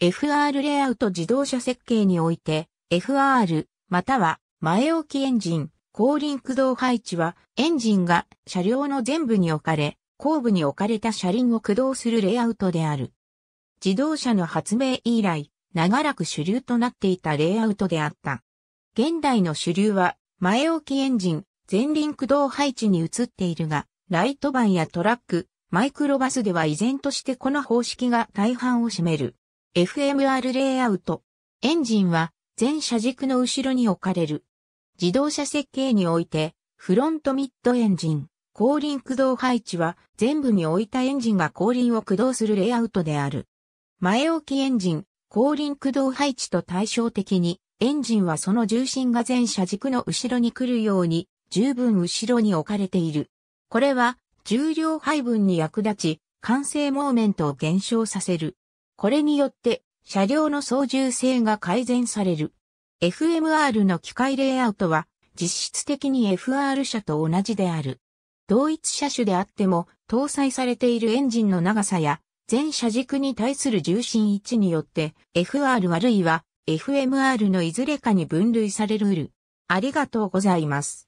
FR レイアウト自動車設計において、FR、または前置きエンジン、後輪駆動配置は、エンジンが車両の全部に置かれ、後部に置かれた車輪を駆動するレイアウトである。自動車の発明以来、長らく主流となっていたレイアウトであった。現代の主流は、前置きエンジン、前輪駆動配置に移っているが、ライトバンやトラック、マイクロバスでは依然としてこの方式が大半を占める。FMR レイアウト。エンジンは全車軸の後ろに置かれる。自動車設計において、フロントミッドエンジン、後輪駆動配置は全部に置いたエンジンが後輪を駆動するレイアウトである。前置きエンジン、後輪駆動配置と対照的に、エンジンはその重心が全車軸の後ろに来るように、十分後ろに置かれている。これは、重量配分に役立ち、完成モーメントを減少させる。これによって車両の操縦性が改善される。FMR の機械レイアウトは実質的に FR 車と同じである。同一車種であっても搭載されているエンジンの長さや全車軸に対する重心位置によって FR あるいは FMR のいずれかに分類される。ありがとうございます。